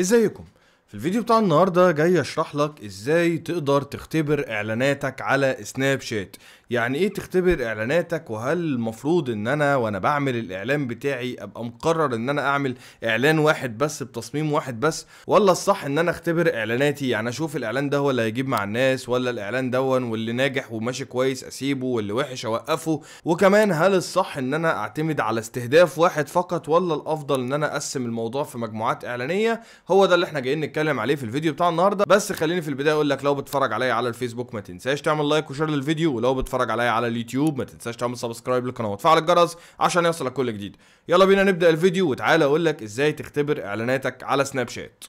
ازيكم في الفيديو بتاع النهارده جاي اشرح لك ازاي تقدر تختبر اعلاناتك على سناب شات يعني ايه تختبر اعلاناتك وهل المفروض ان انا وانا بعمل الاعلان بتاعي ابقى مقرر ان انا اعمل اعلان واحد بس بتصميم واحد بس ولا الصح ان انا اختبر اعلاناتي يعني اشوف الاعلان ده هو اللي هيجيب مع الناس ولا الاعلان دون واللي ناجح وماشي كويس اسيبه واللي وحش اوقفه وكمان هل الصح ان انا اعتمد على استهداف واحد فقط ولا الافضل ان انا اقسم الموضوع في مجموعات اعلانيه هو ده اللي احنا جايين نتكلم عليه في الفيديو بتاع النهارده بس خليني في البدايه اقول لك لو بتتفرج عليا على الفيسبوك ما تنساش تعمل لايك وشير للفيديو ولو بتفرج بتتفرج عليا على اليوتيوب ما تنساش تعمل سبسكرايب للقناه وتفعل الجرس عشان يوصلك كل جديد يلا بينا نبدا الفيديو وتعالى اقول لك ازاي تختبر اعلاناتك على سناب شات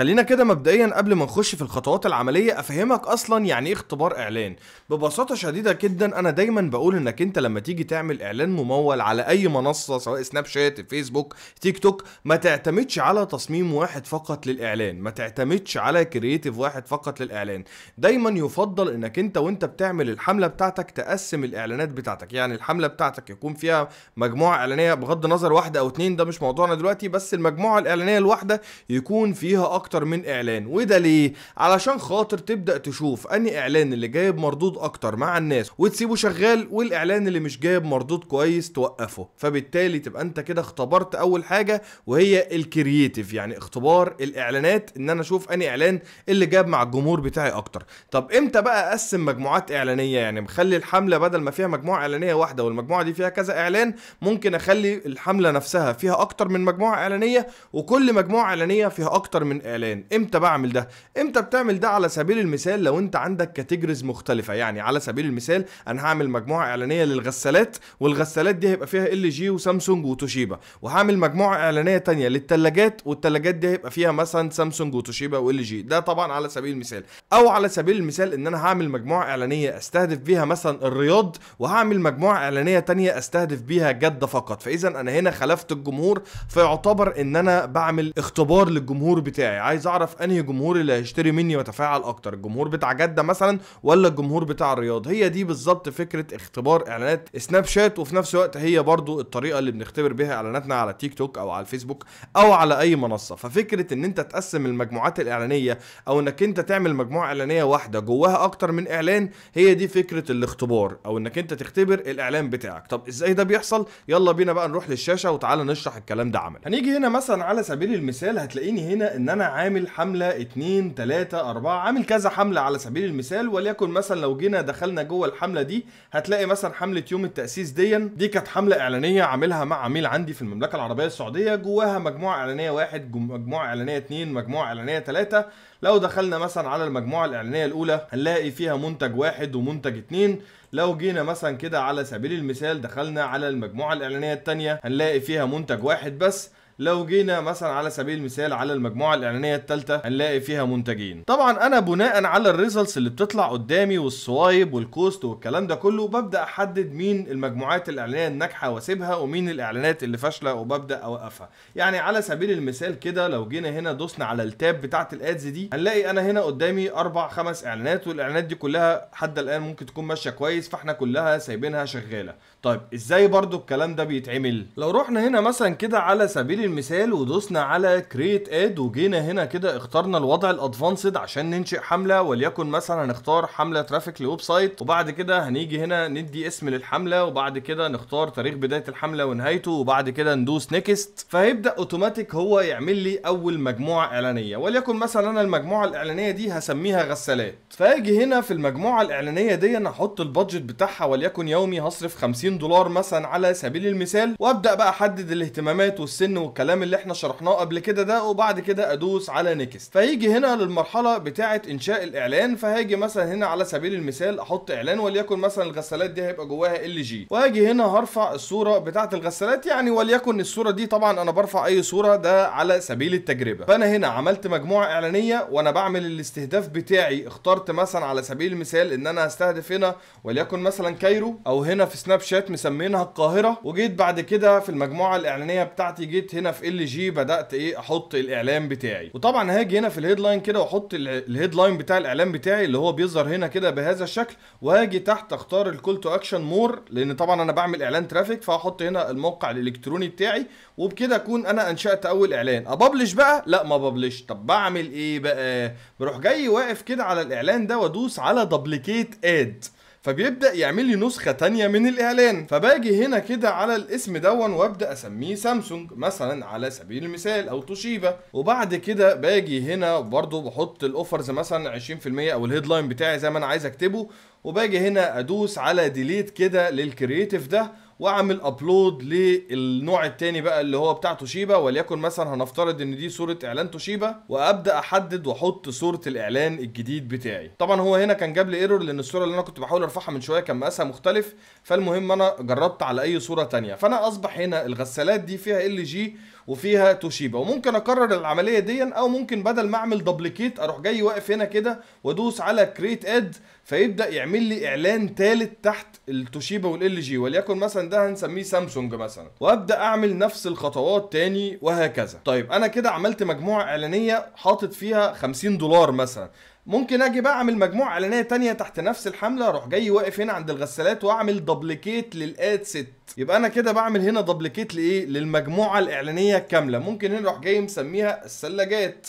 خلينا كده مبدئيا قبل ما نخش في الخطوات العمليه افهمك اصلا يعني ايه اختبار اعلان ببساطه شديده جدا انا دايما بقول انك انت لما تيجي تعمل اعلان ممول على اي منصه سواء سناب شات فيسبوك تيك توك ما تعتمدش على تصميم واحد فقط للاعلان ما تعتمدش على كرييتيف واحد فقط للاعلان دايما يفضل انك انت وانت بتعمل الحمله بتاعتك تقسم الاعلانات بتاعتك يعني الحمله بتاعتك يكون فيها مجموعه اعلانيه بغض النظر واحده او اتنين ده مش موضوعنا دلوقتي بس المجموعه الاعلانيه الواحده يكون فيها اكتر اكتر من اعلان وده ليه علشان خاطر تبدا تشوف اني اعلان اللي جايب مردود اكتر مع الناس وتسيبه شغال والاعلان اللي مش جايب مردود كويس توقفه فبالتالي تبقى انت كده اختبرت اول حاجه وهي الكرييتيف يعني اختبار الاعلانات ان انا اشوف اني اعلان اللي جاب مع الجمهور بتاعي اكتر طب امتى بقى اقسم مجموعات اعلانيه يعني مخلي الحمله بدل ما فيها مجموعه اعلانيه واحده والمجموعه دي فيها كذا اعلان ممكن اخلي الحمله نفسها فيها اكتر من مجموعه اعلانيه وكل مجموعه اعلانيه فيها اكتر من اعلان الاعلان امتى بعمل ده امتى بتعمل ده على سبيل المثال لو انت عندك كاتيجوريز مختلفه يعني على سبيل المثال انا هعمل مجموعه اعلانيه للغسالات والغسالات دي هيبقى فيها ال جي وسامسونج وتوشيبا وهعمل مجموعه اعلانيه تانية للثلاجات والثلاجات دي هيبقى فيها مثلا سامسونج وتوشيبا وال جي ده طبعا على سبيل المثال او على سبيل المثال ان انا هعمل مجموعه اعلانيه استهدف بيها مثلا الرياض وهعمل مجموعه اعلانيه تانية استهدف بيها جده فقط فاذا انا هنا خلفت الجمهور فيعتبر ان انا بعمل اختبار للجمهور بتاعي عايز اعرف انهي جمهور اللي هيشتري مني واتفاعل اكتر الجمهور بتاع جده مثلا ولا الجمهور بتاع الرياض هي دي بالظبط فكره اختبار اعلانات سناب شات وفي نفس الوقت هي برضو الطريقه اللي بنختبر بيها اعلاناتنا على تيك توك او على الفيسبوك او على اي منصه ففكره ان انت تقسم المجموعات الاعلانيه او انك انت تعمل مجموعه اعلانيه واحده جواها اكتر من اعلان هي دي فكره الاختبار او انك انت تختبر الاعلان بتاعك طب ازاي ده بيحصل يلا بينا بقى نروح للشاشه وتعالى نشرح الكلام ده عمل هنيجي هنا مثلا على سبيل المثال هتلاقيني هنا ان انا عامل حمله 2 3 4 عامل كذا حمله على سبيل المثال وليكن مثلا لو جينا دخلنا جوه الحمله دي هتلاقي مثلا حمله يوم التاسيس دي دي كانت حمله اعلانيه عاملها مع عميل عندي في المملكه العربيه السعوديه جواها مجموعه اعلانيه واحد مجموعه اعلانيه اتنين مجموعه اعلانيه تلاتة لو دخلنا مثلا على المجموعه الاعلانيه الاولى هنلاقي فيها منتج واحد ومنتج اتنين لو جينا مثلا كده على سبيل المثال دخلنا على المجموعه الاعلانيه التانية هنلاقي فيها منتج واحد بس لو جينا مثلا على سبيل المثال على المجموعه الاعلانيه الثالثه هنلاقي فيها منتجين طبعا انا بناء على الريزلتس اللي بتطلع قدامي والصوايب والكوست والكلام ده كله ببدا احدد مين المجموعات الاعلانيه الناجحه واسيبها ومين الاعلانات اللي فاشله وببدا اوقفها يعني على سبيل المثال كده لو جينا هنا دوسنا على التاب بتاعه الادز دي هنلاقي انا هنا قدامي اربع خمس اعلانات والاعلانات دي كلها حد الان ممكن تكون ماشيه كويس كويس فاحنا كلها سايبينها شغاله طيب ازاي برضو الكلام ده بيتعمل لو رحنا هنا مثلا كده على سبيل المثال ودوسنا على كريت اد وجينا هنا كده اخترنا الوضع الادفانسد عشان ننشئ حمله وليكن مثلا هنختار حمله ترافيك لويب سايت وبعد كده هنيجي هنا ندي اسم للحمله وبعد كده نختار تاريخ بدايه الحمله ونهايته وبعد كده ندوس نيكست فهيبدا اوتوماتيك هو يعمل لي اول مجموعه اعلانيه وليكن مثلا انا المجموعه الاعلانيه دي هسميها غسالات فاجي هنا في المجموعه الاعلانيه دي انا احط البادجت بتاعها وليكن يومي هصرف 50 دولار مثلا على سبيل المثال وابدا بقى احدد الاهتمامات والسن والكلام اللي احنا شرحناه قبل كده ده وبعد كده ادوس على نيكست فهيجي هنا للمرحله بتاعه انشاء الاعلان فهاجي مثلا هنا على سبيل المثال احط اعلان وليكن مثلا الغسالات دي هيبقى جواها ال جي وهاجي هنا هرفع الصوره بتاعه الغسالات يعني وليكن الصوره دي طبعا انا برفع اي صوره ده على سبيل التجربه فانا هنا عملت مجموعه اعلانيه وانا بعمل الاستهداف بتاعي اخترت مثلا على سبيل المثال ان انا هستهدف هنا وليكن وليكن مثلا كايرو او هنا في سناب شات مسمينها القاهره وجيت بعد كده في المجموعه الاعلانيه بتاعتي جيت هنا في ال جي بدات ايه احط الاعلان بتاعي وطبعا هاجي هنا في الهيدلاين كده واحط الهيدلاين بتاع الاعلان بتاعي اللي هو بيظهر هنا كده بهذا الشكل وهاجي تحت اختار الكول تو اكشن مور لان طبعا انا بعمل اعلان ترافيك فهحط هنا الموقع الالكتروني بتاعي وبكده اكون انا انشات اول اعلان ابلش بقى لا ما ببلش طب بعمل ايه بقى بروح جاي واقف كده على الاعلان ده وادوس على دبليكيت اد فبيبدا يعمل لي نسخه تانية من الاعلان فباجي هنا كده على الاسم دون وابدا اسميه سامسونج مثلا على سبيل المثال او توشيبا وبعد كده باجي هنا برضو بحط الاوفرز مثلا 20% او الهيدلاين بتاعي زي ما انا عايز اكتبه وباجي هنا ادوس على ديليت كده للكرييتيف ده واعمل ابلود للنوع الثاني بقى اللي هو بتاع توشيبا وليكن مثلا هنفترض ان دي صوره اعلان توشيبا وابدا احدد واحط صوره الاعلان الجديد بتاعي طبعا هو هنا كان جاب لي ايرور لان الصوره اللي انا كنت بحاول ارفعها من شويه كان مقاسها مختلف فالمهم انا جربت على اي صوره ثانيه فانا اصبح هنا الغسالات دي فيها ال جي وفيها توشيبا وممكن اكرر العمليه دي او ممكن بدل ما اعمل دوبليكيت اروح جاي واقف هنا كده وادوس على كريت اد فيبدا يعمل لي اعلان ثالث تحت التوشيبا والال جي وليكن مثلا ده هنسميه سامسونج مثلا وابدا اعمل نفس الخطوات تاني وهكذا طيب انا كده عملت مجموعه اعلانيه حاطط فيها 50 دولار مثلا ممكن اجي بقى اعمل مجموعه اعلانيه تانية تحت نفس الحمله اروح جاي واقف هنا عند الغسالات واعمل دبليكيت للاد ست يبقى انا كده بعمل هنا دبليكيت لايه للمجموعه الاعلانيه كامله ممكن هنا اروح جاي مسميها الثلاجات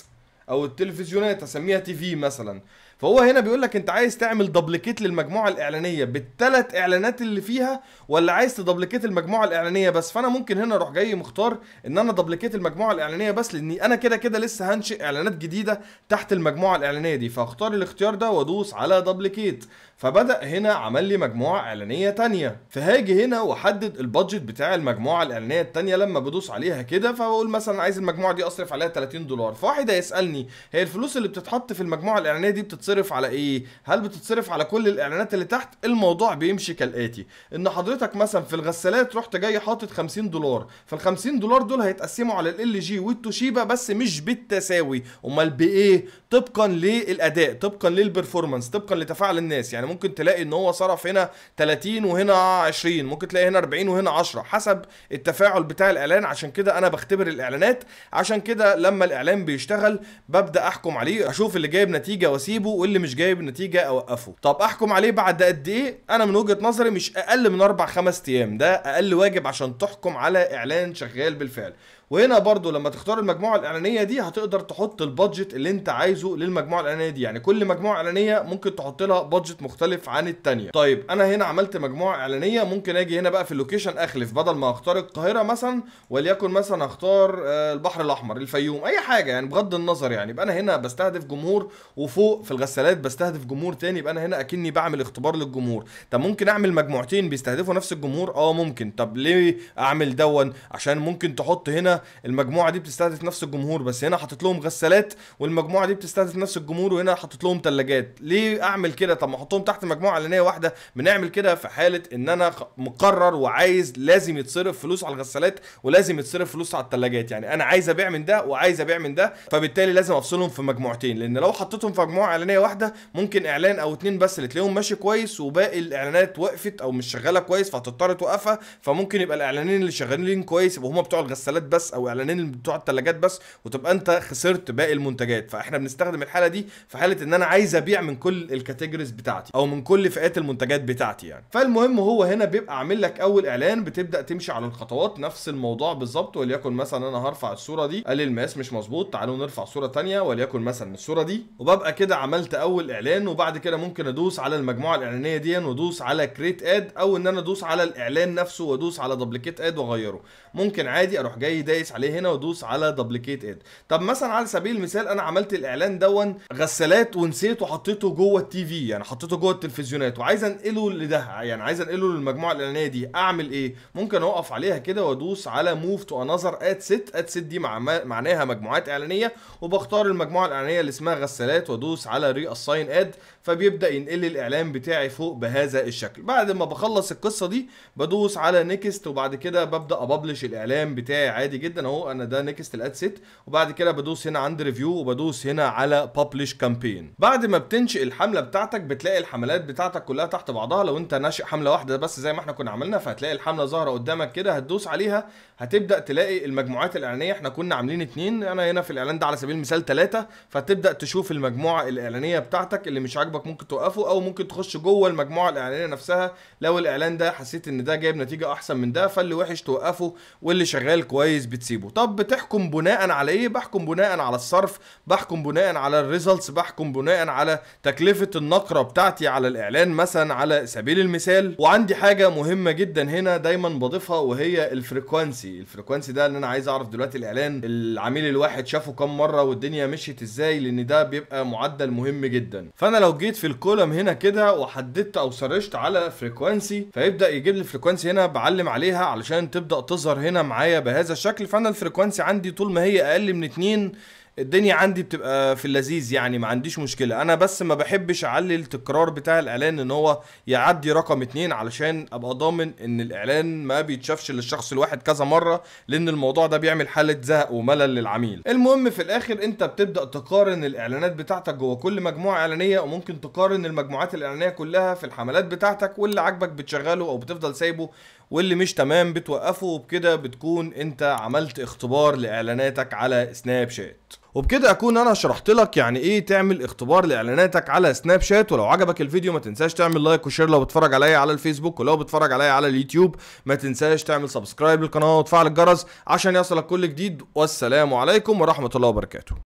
او التلفزيونات اسميها تي في مثلا فهو هنا بيقول لك انت عايز تعمل دبليكيت للمجموعه الاعلانيه بالثلاث اعلانات اللي فيها ولا عايز تدبليكيت المجموعه الاعلانيه بس فانا ممكن هنا اروح جاي مختار ان انا دبليكيت المجموعه الاعلانيه بس لاني انا كده كده لسه هنشئ اعلانات جديده تحت المجموعه الاعلانيه دي فاختار الاختيار ده وادوس على دبليكيت فبدا هنا عمل لي مجموعه اعلانيه ثانيه فهاجي هنا واحدد البادجت بتاع المجموعه الاعلانيه الثانيه لما بدوس عليها كده فبقول مثلا عايز المجموعه دي اصرف عليها 30 دولار فواحد هيسالني هي الفلوس اللي بتتحط في المجموعه الاعلانيه دي بتتصرف بتتصرف على ايه هل بتتصرف على كل الاعلانات اللي تحت الموضوع بيمشي كالاتي ان حضرتك مثلا في الغسالات رحت جاي حاطط 50 دولار فال 50 دولار دول هيتقسموا على ال جي والتوشيبا بس مش بالتساوي امال بايه طبقا للاداء طبقا للبرفورمانس طبقا لتفاعل الناس يعني ممكن تلاقي ان هو صرف هنا 30 وهنا 20 ممكن تلاقي هنا 40 وهنا 10 حسب التفاعل بتاع الاعلان عشان كده انا بختبر الاعلانات عشان كده لما الاعلان بيشتغل ببدا احكم عليه اشوف اللي جايب نتيجه واسيبه واللي مش جايب نتيجة اوقفه طب احكم عليه بعد قد ايه انا من وجهه نظري مش اقل من 4 5 ايام ده اقل واجب عشان تحكم على اعلان شغال بالفعل وهنا برضو لما تختار المجموعه الاعلانيه دي هتقدر تحط البادجت اللي انت عايزه للمجموعه الاعلانيه دي يعني كل مجموعه اعلانيه ممكن تحط لها بادجت مختلف عن الثانيه طيب انا هنا عملت مجموعه اعلانيه ممكن اجي هنا بقى في اللوكيشن اخلف بدل ما اختار القاهره مثلا وليكن مثلا اختار آه، البحر الاحمر الفيوم اي حاجه يعني بغض النظر يعني يبقى انا هنا بستهدف جمهور وفوق في الغسالات بستهدف جمهور تاني يبقى انا هنا اكني بعمل اختبار للجمهور طب ممكن اعمل مجموعتين بيستهدفوا نفس الجمهور اه ممكن طب ليه اعمل دون عشان ممكن تحط هنا المجموعه دي بتستهدف نفس الجمهور بس هنا حاطط لهم غسالات والمجموعه دي بتستهدف نفس الجمهور وهنا حاطط لهم ثلاجات ليه اعمل كده طب ما احطهم تحت مجموعه اعلانيه واحده بنعمل كده في حاله ان انا مقرر وعايز لازم يتصرف فلوس على الغسالات ولازم يتصرف فلوس على الثلاجات يعني انا عايز ابيع من ده وعايز ابيع من ده فبالتالي لازم افصلهم في مجموعتين لان لو حطيتهم في مجموعه اعلانيه واحده ممكن اعلان او اتنين بس اللي تلاقيهم ماشي كويس وباقي الاعلانات وقفت او مش شغاله كويس فهتضطر توقفها فممكن يبقى الاعلانين اللي شغالين كويس يبقوا هم بتوع الغسالات بس او اعلانين بتوع الثلاجات بس وتبقى انت خسرت باقي المنتجات فاحنا بنستخدم الحاله دي في حاله ان انا عايز ابيع من كل الكاتيجوريز بتاعتي او من كل فئات المنتجات بتاعتي يعني فالمهم هو هنا بيبقى عامل لك اول اعلان بتبدا تمشي على الخطوات نفس الموضوع بالظبط وليكن مثلا انا هرفع الصوره دي قال الماس مش مظبوط تعالوا نرفع صوره ثانيه وليكن مثلا الصوره دي وببقى كده عملت اول اعلان وبعد كده ممكن ادوس على المجموعه الاعلانيه دي وادوس على كريت اد او ان انا ادوس على الاعلان نفسه وادوس على دبليكيت اد واغيره ممكن عادي اروح جاي دايس دايس عليه هنا وادوس على دبليكيت اد طب مثلا على سبيل المثال انا عملت الاعلان دون غسالات ونسيت وحطيته جوه التي في يعني حطيته جوه التلفزيونات وعايز انقله لده يعني عايز انقله للمجموعه الاعلانيه دي اعمل ايه ممكن اوقف عليها كده وادوس على موف تو انذر اد سيت اد سيت دي معناها مجموعات اعلانيه وبختار المجموعه الاعلانيه اللي اسمها غسالات وادوس على ري اساين اد فبيبدا ينقل لي الاعلان بتاعي فوق بهذا الشكل بعد ما بخلص القصه دي بدوس على نيكست وبعد كده ببدا ابلش الاعلان بتاعي عادي جدا جدا اهو انا ده نيكست الاد سيت وبعد كده بدوس هنا عند ريفيو وبدوس هنا على ببلش كامبين بعد ما بتنشئ الحمله بتاعتك بتلاقي الحملات بتاعتك كلها تحت بعضها لو انت ناشئ حمله واحده بس زي ما احنا كنا عملنا فهتلاقي الحمله ظاهره قدامك كده هتدوس عليها هتبدا تلاقي المجموعات الاعلانيه احنا كنا عاملين اتنين انا هنا في الاعلان ده على سبيل المثال ثلاثه فتبدا تشوف المجموعه الاعلانيه بتاعتك اللي مش عاجبك ممكن توقفه او ممكن تخش جوه المجموعه الاعلانيه نفسها لو الاعلان ده حسيت ان ده جايب نتيجه احسن من ده فاللي وحش توقفه واللي شغال كويس بتسيبه طب بتحكم بناء على ايه بحكم بناء على الصرف بحكم بناء على الريزلتس بحكم بناء على تكلفه النقره بتاعتي على الاعلان مثلا على سبيل المثال وعندي حاجه مهمه جدا هنا دايما بضيفها وهي الفريكوانسي الفريكوانسي ده ان انا عايز اعرف دلوقتي الاعلان العميل الواحد شافه كام مره والدنيا مشيت ازاي لان ده بيبقى معدل مهم جدا فانا لو جيت في الكولم هنا كده وحددت او سرشت على فريكوانسي فيبدا يجيب لي الفريكوانسي هنا بعلم عليها علشان تبدا تظهر هنا معايا بهذا الشكل الفاينل فريكوانسي عندي طول ما هي اقل من 2 الدنيا عندي بتبقى في اللذيذ يعني ما عنديش مشكله انا بس ما بحبش اعلي التكرار بتاع الاعلان ان هو يعدي رقم اتنين علشان ابقى ضامن ان الاعلان ما بيتشافش للشخص الواحد كذا مره لان الموضوع ده بيعمل حاله زهق وملل للعميل المهم في الاخر انت بتبدا تقارن الاعلانات بتاعتك جوه كل مجموعه اعلانيه وممكن تقارن المجموعات الاعلانيه كلها في الحملات بتاعتك واللي عاجبك بتشغله او بتفضل سايبه واللي مش تمام بتوقفه وبكده بتكون انت عملت اختبار لاعلاناتك على سناب شات وبكده اكون انا شرحت لك يعني ايه تعمل اختبار لاعلاناتك على سناب شات ولو عجبك الفيديو ما تنساش تعمل لايك وشير لو بتتفرج عليا على الفيسبوك ولو بتتفرج عليا على اليوتيوب ما تنساش تعمل سبسكرايب للقناه وتفعل الجرس عشان يصلك كل جديد والسلام عليكم ورحمه الله وبركاته